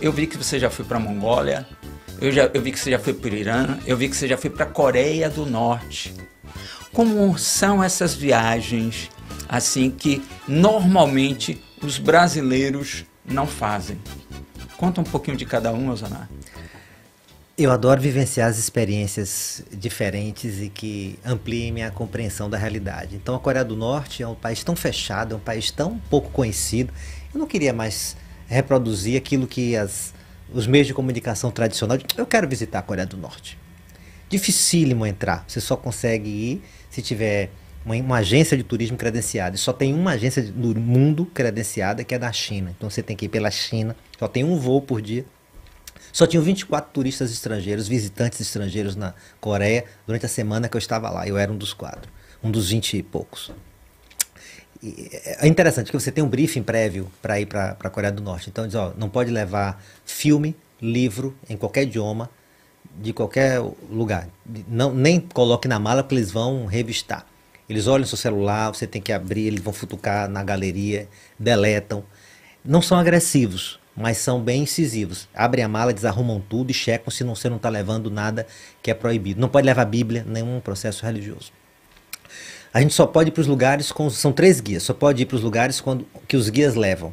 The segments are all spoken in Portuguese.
eu vi que você já foi para a Mongólia, eu, já, eu vi que você já foi para o Irã, eu vi que você já foi para a Coreia do Norte. Como são essas viagens assim que normalmente os brasileiros não fazem? Conta um pouquinho de cada um, Osaná. Eu adoro vivenciar as experiências diferentes e que ampliem minha compreensão da realidade. Então, a Coreia do Norte é um país tão fechado, é um país tão pouco conhecido. Eu não queria mais reproduzir aquilo que as, os meios de comunicação tradicional. Eu quero visitar a Coreia do Norte. Dificílimo entrar. Você só consegue ir se tiver uma, uma, agência de turismo credenciada. E só tem uma agência no mundo credenciada que é da China. Então você tem que ir pela China. Só tem um voo por dia. Só tinham 24 turistas estrangeiros, visitantes estrangeiros na Coreia durante a semana que eu estava lá. Eu era um dos quatro, um dos vinte e poucos. É, é interessante que você tem um briefing prévio para ir para a Coreia do Norte. Então diz, ó, não pode levar filme, livro, em qualquer idioma, de qualquer lugar. Não, nem coloque na mala porque eles vão revistar. Eles olham seu celular, você tem que abrir, eles vão futucar na galeria, deletam. Não são agressivos, mas são bem incisivos. Abrem a mala, desarrumam tudo e checam se não, você não está levando nada que é proibido. Não pode levar Bíblia, nenhum processo religioso. A gente só pode ir para os lugares com. São três guias, só pode ir para os lugares quando, que os guias levam.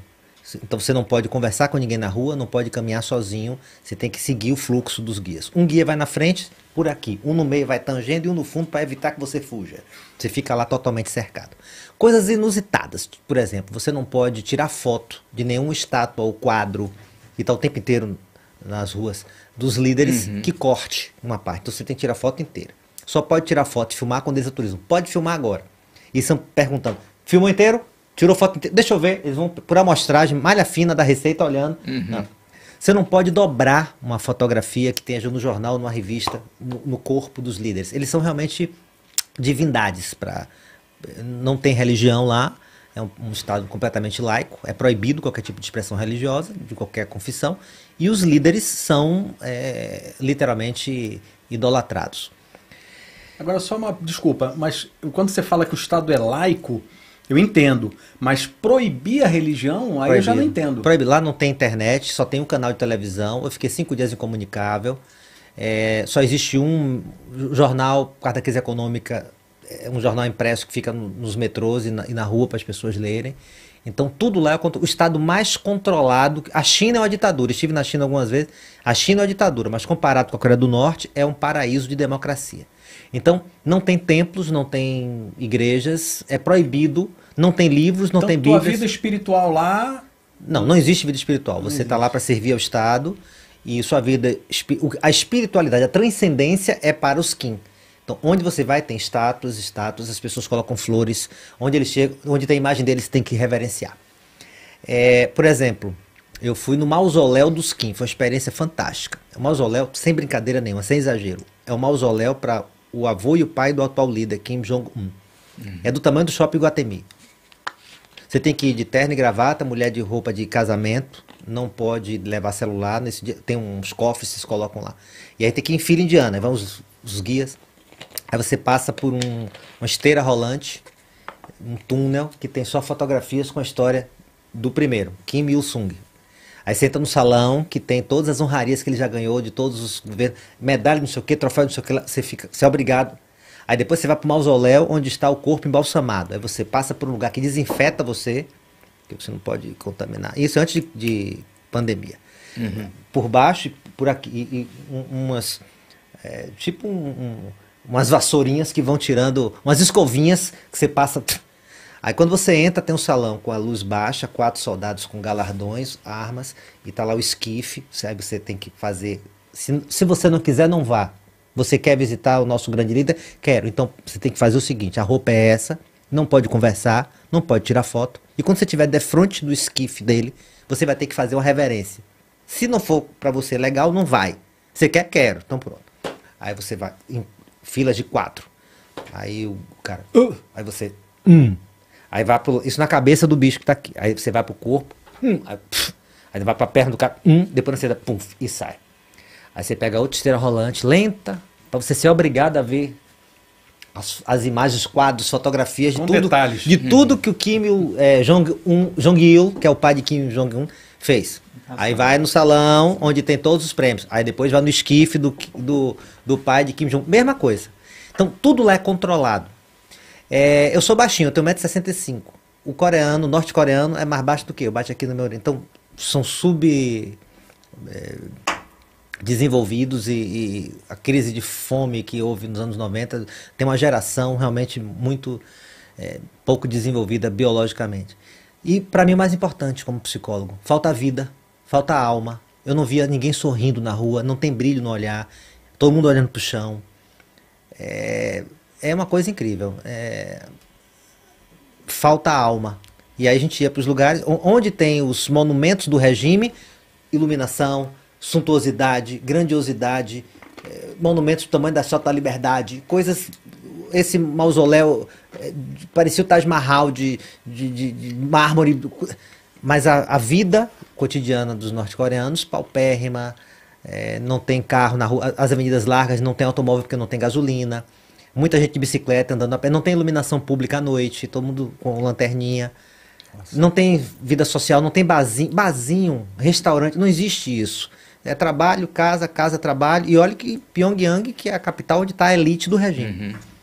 Então você não pode conversar com ninguém na rua, não pode caminhar sozinho, você tem que seguir o fluxo dos guias. Um guia vai na frente, por aqui, um no meio vai tangendo e um no fundo para evitar que você fuja. Você fica lá totalmente cercado. Coisas inusitadas, por exemplo, você não pode tirar foto de nenhuma estátua ou quadro que está o tempo inteiro nas ruas dos líderes uhum. que corte uma parte. Então você tem que tirar a foto inteira. Só pode tirar foto e filmar quando eles autorizam. Pode filmar agora. E estão perguntando: filmou inteiro? Tirou foto inteira? Deixa eu ver. Eles vão por amostragem, malha fina da receita olhando. Uhum. Não. Você não pode dobrar uma fotografia que tenha no jornal, numa revista, no, no corpo dos líderes. Eles são realmente divindades. Pra... Não tem religião lá, é um, um, Estado completamente laico, é proibido qualquer tipo de expressão religiosa, de qualquer confissão, e os líderes são é, literalmente idolatrados. Agora, só uma desculpa, mas quando você fala que o Estado é laico, eu entendo, mas proibir a religião, aí Proibido. eu já não entendo. Proibir. Lá não tem internet, só tem um canal de televisão. Eu fiquei cinco dias incomunicável. É, só existe um jornal, carta crise econômica, é, um jornal impresso que fica nos metrôs e na, e na rua para as pessoas lerem. Então tudo lá é o estado mais controlado. A China é uma ditadura. Estive na China algumas vezes. A China é uma ditadura, mas comparado com a Coreia do Norte, é um paraíso de democracia. Então não tem templos, não tem igrejas, é proibido, não tem livros, não então, tem bíblias. a vida espiritual lá? Não, não existe vida espiritual. Você está lá para servir ao Estado e sua vida, a espiritualidade, a transcendência é para os Kim. Então, onde você vai tem estátuas, estátuas, as pessoas colocam flores, onde eles chegam, onde tem a imagem deles tem que reverenciar. É, por exemplo, eu fui no mausoléu dos Kim, foi uma experiência fantástica. É um mausoléu sem brincadeira nenhuma, sem exagero. É um mausoléu para o avô e o pai do atual líder Kim Jong Un. Uhum. É do tamanho do shopping Guatemi. Você tem que ir de terno e gravata, mulher de roupa de casamento, não pode levar celular. Nesse dia, tem uns cofres que se colocam lá. E aí tem que ir em fila indiana. Vamos os guias. Aí você passa por um, uma esteira rolante, um túnel que tem só fotografias com a história do primeiro, Kim Il-sung. Aí você entra no salão que tem todas as honrarias que ele já ganhou de todos os governos, medalha não sei o que, troféu não sei o que, você fica, você é obrigado. Aí depois você vai para o mausoléu onde está o corpo embalsamado. Aí você passa por um lugar que desinfeta você, que você não pode contaminar. Isso antes de, de pandemia. Uhum. Por baixo, por aqui, e, e, umas é, tipo um, um umas vassourinhas que vão tirando, umas escovinhas que você passa. Aí quando você entra, tem um salão com a luz baixa, quatro soldados com galardões, armas, e tá lá o esquife, sabe? Você tem que fazer. Se, se você não quiser, não vá. Você quer visitar o nosso grande líder? Quero. Então você tem que fazer o seguinte: a roupa é essa, não pode conversar, não pode tirar foto. E quando você estiver frente do esquife dele, você vai ter que fazer uma reverência. Se não for para você legal, não vai. Você quer? Quero. Então pronto. Aí você vai, filas de quatro. Aí o cara. Uh. Aí você. Hum. Aí vai pro. Isso na cabeça do bicho que tá aqui. Aí você vai pro corpo. Hum. Aí, aí vai pra perna do cara. Hum. Depois você dá. Pum, e sai. Aí você pega outra esteira rolante, lenta, para você ser obrigado a ver as, as imagens, quadros, fotografias, de Com tudo. Detalhes. De tudo uhum. que o Kim é, Jong-un, Jong-il, que é o pai de Kim Jong-un, Fez. Tá Aí vai no salão, onde tem todos os prêmios. Aí depois vai no esquife do, do, do pai de Kim Jong. Mesma coisa. Então, tudo lá é controlado. É, eu sou baixinho, eu tenho 1,65m. O coreano, o norte-coreano, é mais baixo do que eu. Bate aqui no meu Então, são sub... É, desenvolvidos e, e, a crise de fome que houve nos anos 90 tem uma geração realmente muito é, pouco desenvolvida biologicamente. E para mim o mais importante como psicólogo, falta vida, falta alma. Eu não via ninguém sorrindo na rua, não tem brilho no olhar, todo mundo olhando pro chão. É, é uma coisa incrível. É, falta alma. E aí a gente ia para os lugares onde tem os monumentos do regime, iluminação, suntuosidade, grandiosidade, é, monumentos do tamanho da Estátua da Liberdade, coisas esse mausoléu é, parecia o Taj Mahal de, de, de, de mármore. mas a, a, vida cotidiana dos norte-coreanos, paupérrima, é, não tem carro na rua, as avenidas largas não tem automóvel porque não tem gasolina, muita gente de bicicleta andando a pé, não tem iluminação pública à noite, todo mundo com lanterninha. Nossa. Não tem vida social, não tem barzinho, barzinho, restaurante, não existe isso. É trabalho, casa, casa, trabalho. E olha que Pyongyang, que é a capital onde está a elite do regime. Uhum.